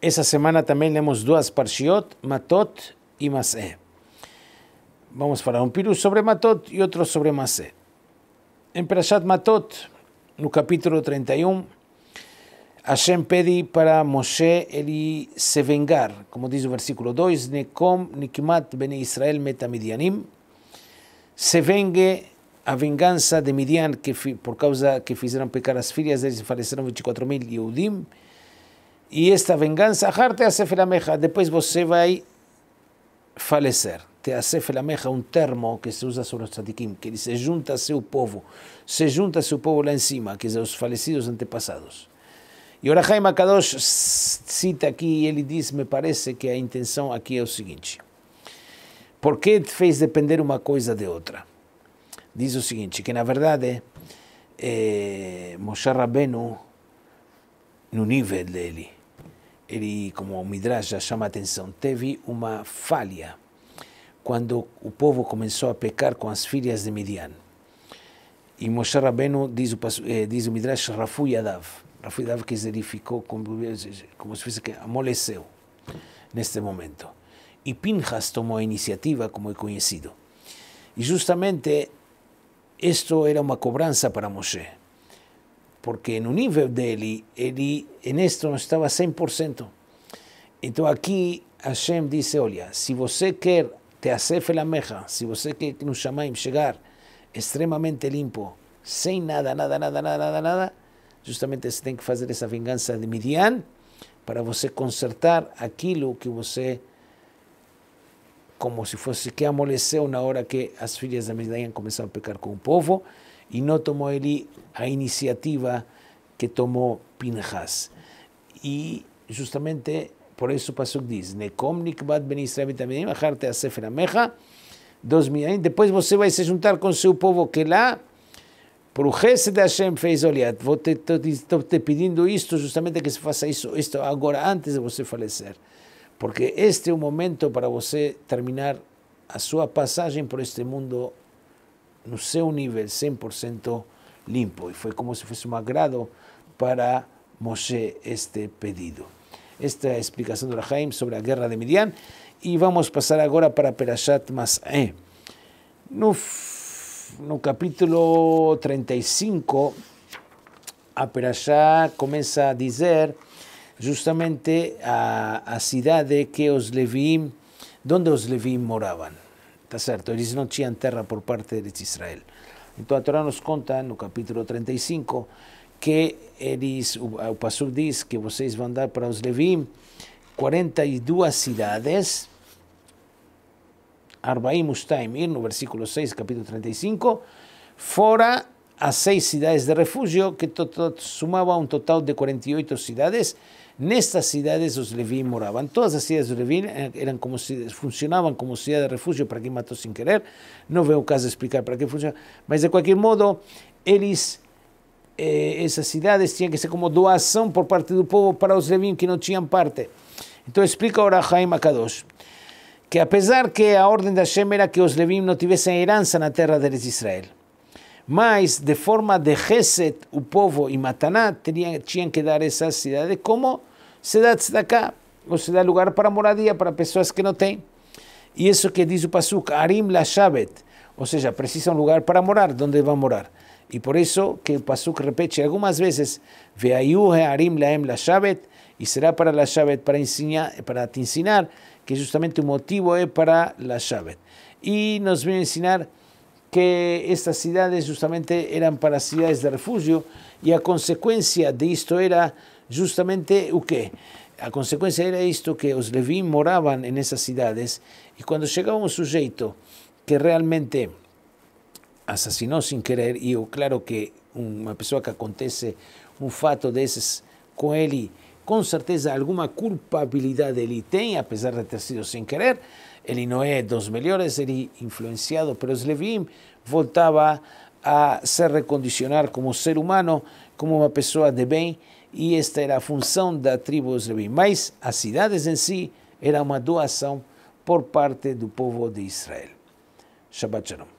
Essa semana também lemos duas parshiot, Matot e Masé. Vamos falar um piru sobre Matot e outro sobre Masé. Em Perashat Matot, no capítulo 31, Hashem pede para Moshe ele se vingar, como diz o versículo 2, Nekom Nikmat Ben Israel Metamidianim, se vengue a vingança de Midian que, por causa que fizeram pecar as filhas deles e faleceram 24 mil Yehudim, e esta vengança, depois você vai falecer. Teasef Lamecha, um termo que se usa sobre os tzadikim, que ele se junta a seu povo, se junta a seu povo lá em cima, que são os falecidos antepassados. E Orahaim Akadosh cita aqui e ele diz: Me parece que a intenção aqui é o seguinte. Por que fez depender uma coisa de outra? Diz o seguinte: que na verdade, é, Moshe Rabbeinu, no nível dele, ele, como o Midrash já chama a atenção, teve uma falha quando o povo começou a pecar com as filhas de Midian. E Moshe Rabbeinu, diz o, eh, diz o Midrash, Rafu Yadav. Rafu Yadav que ele ficou como, como se fosse que amoleceu neste momento. E Pinhas tomou a iniciativa, como é conhecido. E justamente isto era uma cobrança para Moshe porque no nível dele, ele em não estava 100%. Então aqui Hashem disse, olha, se você quer te el se você quer que nos chamem chegar extremamente limpo, sem nada, nada, nada, nada, nada, nada, justamente você tem que fazer essa vingança de Midian para você consertar aquilo que você como se fosse que amoleceu na hora que as filhas da Midian começaram a pecar com o povo y no tomó Eli a iniciativa que tomó Pinhas. Y justamente por eso Pasuk dice, va a ben Israel también, bajarte a después vos vais a juntar con su pueblo que la brujese de Hashem fez Oliat. te, pidiendo esto justamente que se faça esto, esto ahora antes de você falecer. Porque este es un momento para você terminar a su pasaje por este mundo no un nivel 100% limpio y fue como si fuese un agrado para Moshe este pedido. Esta explicación de la de sobre la guerra de Midian. y vamos a pasar ahora para Perashat Mas'e. No, el capítulo 35, a Perashat comienza a decir justamente a, a de que os Levim, onde os Levim moraban Tá certo? Eles não tinham terra por parte de Israel. Então a Torá nos conta, no capítulo 35, que eles, o, o Pastor diz que vocês vão dar para os Levim 42 cidades, Arbaim Ustaim, no versículo 6, capítulo 35, fora a seis ciudades de refugio, que sumaba un total de 48 ciudades. En estas ciudades los Leví moraban. Todas las ciudades de Leví eh, eran como, funcionaban como ciudad de refugio, para quien mató sin querer. No veo caso de explicar para qué funciona. Pero de cualquier modo, eh, esas ciudades tenían que ser como doación por parte del pueblo para los Leví que no tenían parte. Entonces explica ahora Jaime Akadosh que a pesar que a orden de Hashem era que los Leví no tuviesen herencia en la tierra de Israel, mas de forma de Geset, upovo povo y Mataná tenían que dar esas ciudades como se de acá o se da lugar para moradía para personas que no tienen y eso que dice el Pasuk, Arim la Shabet, o sea precisa un lugar para morar, va a morar. y por eso que el Pasuk repete algunas veces Veayuhe Arim em la Shabet, y será para la Shabet, para, enseñar para te que justamente un motivo es para la Shabet. y nos viene a enseñar que estas ciudades justamente eran para ciudades de refugio y a consecuencia de esto era justamente o qué? A consecuencia era esto que los levín moraban en esas ciudades y cuando llegaba un sujeto que realmente asesinó sin querer y oh, claro que una persona que acontece un fato de ese con él y com certeza alguma culpabilidade ele tem, apesar de ter sido sem querer. Ele não é dos melhores, ele, influenciado pelos Levim, voltava a se recondicionar como ser humano, como uma pessoa de bem, e esta era a função da tribo dos Levim. Mas as cidades em si era uma doação por parte do povo de Israel. Shabbat Shalom.